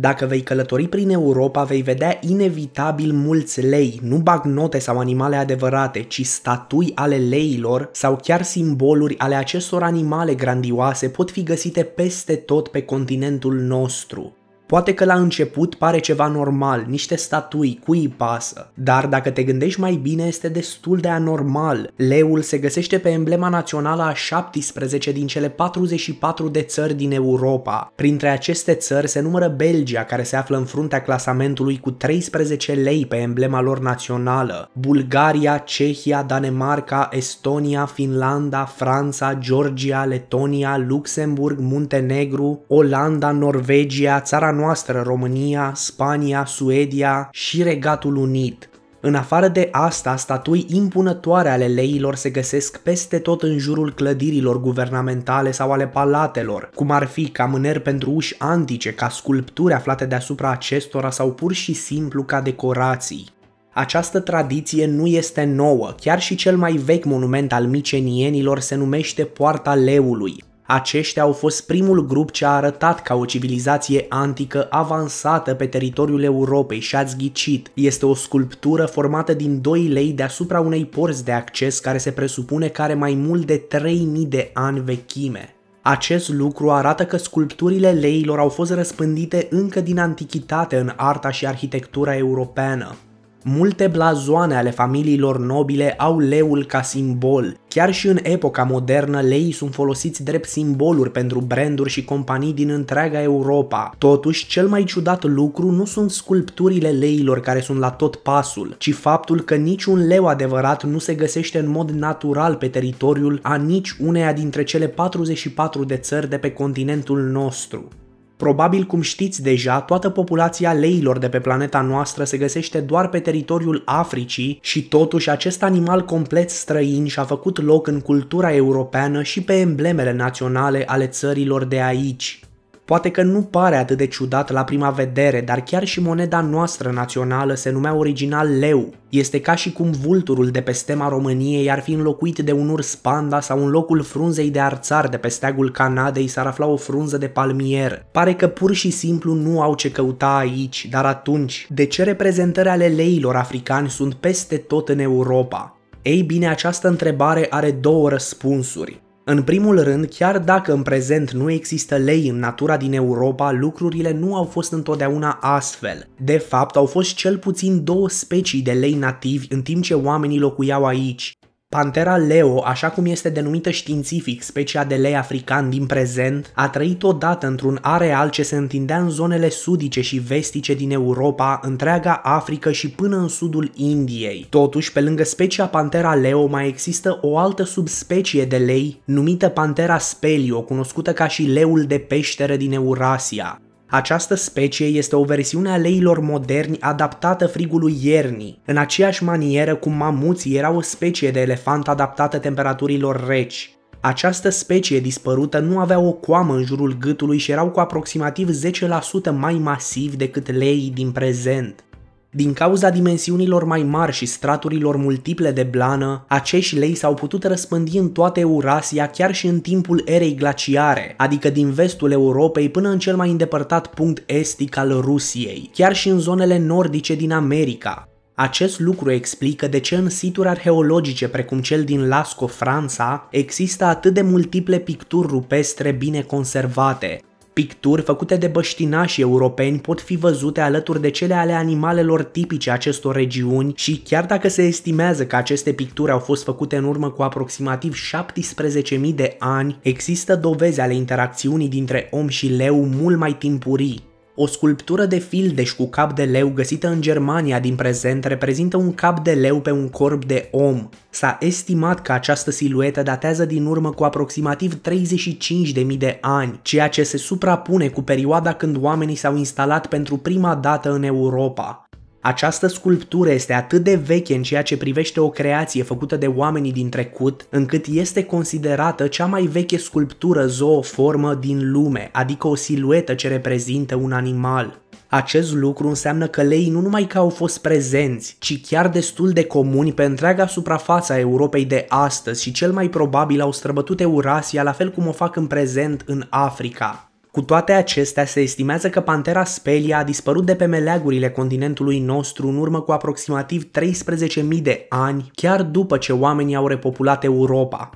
Dacă vei călători prin Europa, vei vedea inevitabil mulți lei, nu bagnote sau animale adevărate, ci statui ale leilor sau chiar simboluri ale acestor animale grandioase pot fi găsite peste tot pe continentul nostru. Poate că la început pare ceva normal, niște statui, cui îi pasă, dar dacă te gândești mai bine este destul de anormal. Leul se găsește pe emblema națională a 17 din cele 44 de țări din Europa. Printre aceste țări se numără Belgia, care se află în fruntea clasamentului cu 13 lei pe emblema lor națională, Bulgaria, Cehia, Danemarca, Estonia, Finlanda, Franța, Georgia, Letonia, Luxemburg, Muntenegru, Olanda, Norvegia, țara noastră România, Spania, Suedia și Regatul Unit. În afară de asta, statui impunătoare ale leilor se găsesc peste tot în jurul clădirilor guvernamentale sau ale palatelor, cum ar fi ca mâneri pentru uși antice, ca sculpturi aflate deasupra acestora sau pur și simplu ca decorații. Această tradiție nu este nouă, chiar și cel mai vechi monument al micenienilor se numește Poarta Leului, aceștia au fost primul grup ce a arătat ca o civilizație antică avansată pe teritoriul Europei și ați ghicit. Este o sculptură formată din doi lei deasupra unei porți de acces care se presupune că are mai mult de 3000 de ani vechime. Acest lucru arată că sculpturile leilor au fost răspândite încă din antichitate în arta și arhitectura europeană. Multe blazoane ale familiilor nobile au leul ca simbol. Chiar și în epoca modernă, leii sunt folosiți drept simboluri pentru branduri și companii din întreaga Europa. Totuși, cel mai ciudat lucru nu sunt sculpturile leilor care sunt la tot pasul, ci faptul că niciun leu adevărat nu se găsește în mod natural pe teritoriul a nici uneia dintre cele 44 de țări de pe continentul nostru. Probabil cum știți deja, toată populația leilor de pe planeta noastră se găsește doar pe teritoriul Africii și totuși acest animal complet străin și-a făcut loc în cultura europeană și pe emblemele naționale ale țărilor de aici. Poate că nu pare atât de ciudat la prima vedere, dar chiar și moneda noastră națională se numea original leu. Este ca și cum vulturul de pe stema României ar fi înlocuit de un urs panda sau în locul frunzei de arțar de pe steagul Canadei s-ar afla o frunză de palmier. Pare că pur și simplu nu au ce căuta aici, dar atunci, de ce reprezentări ale leilor africani sunt peste tot în Europa? Ei bine, această întrebare are două răspunsuri. În primul rând, chiar dacă în prezent nu există lei în natura din Europa, lucrurile nu au fost întotdeauna astfel. De fapt, au fost cel puțin două specii de lei nativi în timp ce oamenii locuiau aici. Pantera leo, așa cum este denumită științific specia de lei african din prezent, a trăit odată într-un areal ce se întindea în zonele sudice și vestice din Europa, întreaga Africă și până în sudul Indiei. Totuși, pe lângă specia Pantera leo mai există o altă subspecie de lei numită Pantera spelio, cunoscută ca și leul de peșteră din Eurasia. Această specie este o versiune a leilor moderni adaptată frigului iernii, în aceeași manieră cum mamuții erau o specie de elefant adaptată temperaturilor reci. Această specie dispărută nu avea o coamă în jurul gâtului și erau cu aproximativ 10% mai masivi decât leii din prezent. Din cauza dimensiunilor mai mari și straturilor multiple de blană, acești lei s-au putut răspândi în toată Eurasia chiar și în timpul erei glaciare, adică din vestul Europei până în cel mai îndepărtat punct estic al Rusiei, chiar și în zonele nordice din America. Acest lucru explică de ce în situri arheologice precum cel din Lasco, Franța, există atât de multiple picturi rupestre bine conservate, Picturi făcute de băștinași europeni pot fi văzute alături de cele ale animalelor tipice acestor regiuni și chiar dacă se estimează că aceste picturi au fost făcute în urmă cu aproximativ 17.000 de ani, există dovezi ale interacțiunii dintre om și leu mult mai timpurii. O sculptură de fildeș cu cap de leu găsită în Germania din prezent reprezintă un cap de leu pe un corp de om. S-a estimat că această siluetă datează din urmă cu aproximativ 35.000 de ani, ceea ce se suprapune cu perioada când oamenii s-au instalat pentru prima dată în Europa. Această sculptură este atât de veche în ceea ce privește o creație făcută de oamenii din trecut, încât este considerată cea mai veche sculptură zooformă din lume, adică o siluetă ce reprezintă un animal. Acest lucru înseamnă că lei nu numai că au fost prezenți, ci chiar destul de comuni pe întreaga suprafață a Europei de astăzi și cel mai probabil au străbătut Eurasia la fel cum o fac în prezent în Africa. Cu toate acestea, se estimează că pantera spelia a dispărut de pe meleagurile continentului nostru în urmă cu aproximativ 13.000 de ani, chiar după ce oamenii au repopulat Europa.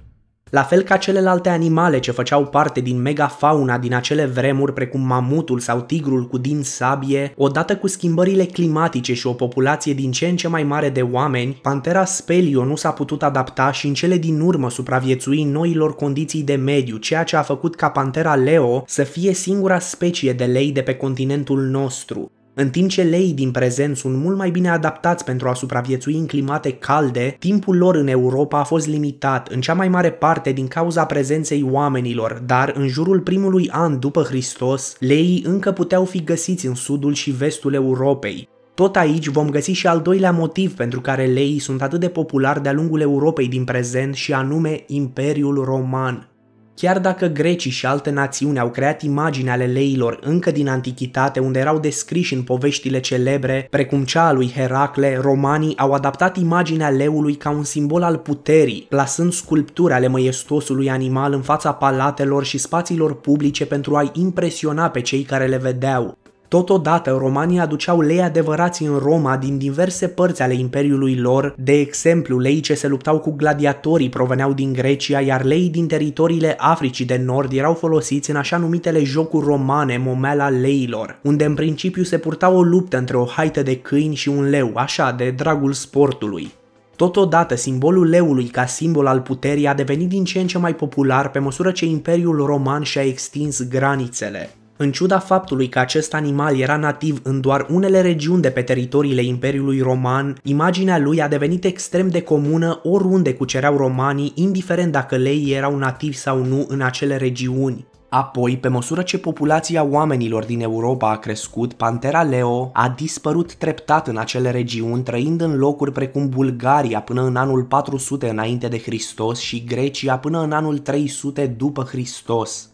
La fel ca celelalte animale ce făceau parte din megafauna din acele vremuri precum mamutul sau tigrul cu din sabie, odată cu schimbările climatice și o populație din ce în ce mai mare de oameni, pantera spelio nu s-a putut adapta și în cele din urmă supraviețui noilor condiții de mediu, ceea ce a făcut ca pantera leo să fie singura specie de lei de pe continentul nostru. În timp ce leii din prezent sunt mult mai bine adaptați pentru a supraviețui în climate calde, timpul lor în Europa a fost limitat, în cea mai mare parte din cauza prezenței oamenilor, dar în jurul primului an după Hristos, leii încă puteau fi găsiți în sudul și vestul Europei. Tot aici vom găsi și al doilea motiv pentru care leii sunt atât de populari de-a lungul Europei din prezent și anume Imperiul Roman. Chiar dacă grecii și alte națiuni au creat imagini ale leilor încă din antichitate unde erau descriși în poveștile celebre, precum cea a lui Heracle, romanii au adaptat imaginea leului ca un simbol al puterii, plasând sculpturi ale măiestosului animal în fața palatelor și spațiilor publice pentru a-i impresiona pe cei care le vedeau. Totodată, romanii aduceau lei adevărați în Roma din diverse părți ale imperiului lor, de exemplu, lei ce se luptau cu gladiatorii proveneau din Grecia, iar lei din teritoriile Africii de Nord erau folosiți în așa numitele jocuri romane, momela leilor, unde în principiu se purta o luptă între o haită de câini și un leu, așa, de dragul sportului. Totodată, simbolul leului ca simbol al puterii a devenit din ce în ce mai popular pe măsură ce Imperiul Roman și-a extins granițele. În ciuda faptului că acest animal era nativ în doar unele regiuni de pe teritoriile Imperiului Roman, imaginea lui a devenit extrem de comună oriunde cucereau romanii, indiferent dacă lei erau nativi sau nu în acele regiuni. Apoi, pe măsură ce populația oamenilor din Europa a crescut, pantera Leo a dispărut treptat în acele regiuni, trăind în locuri precum Bulgaria până în anul 400 înainte de Hristos și Grecia până în anul 300 după Hristos.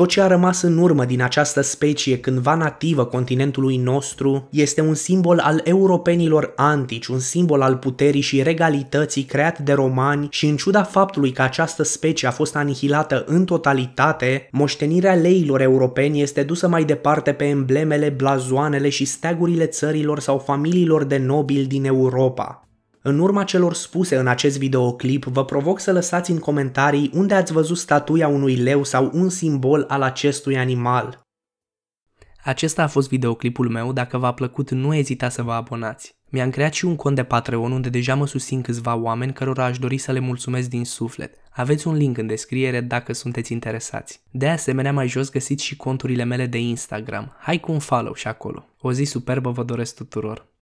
Tot ce a rămas în urmă din această specie cândva nativă continentului nostru este un simbol al europenilor antici, un simbol al puterii și regalității creat de romani și în ciuda faptului că această specie a fost anihilată în totalitate, moștenirea leilor europeni este dusă mai departe pe emblemele, blazoanele și steagurile țărilor sau familiilor de nobili din Europa. În urma celor spuse în acest videoclip, vă provoc să lăsați în comentarii unde ați văzut statuia unui leu sau un simbol al acestui animal. Acesta a fost videoclipul meu, dacă v-a plăcut nu ezita să vă abonați. Mi-am creat și un cont de Patreon unde deja mă susțin câțiva oameni cărora aș dori să le mulțumesc din suflet. Aveți un link în descriere dacă sunteți interesați. De asemenea, mai jos găsiți și conturile mele de Instagram. Hai cu un follow și acolo. O zi superbă vă doresc tuturor!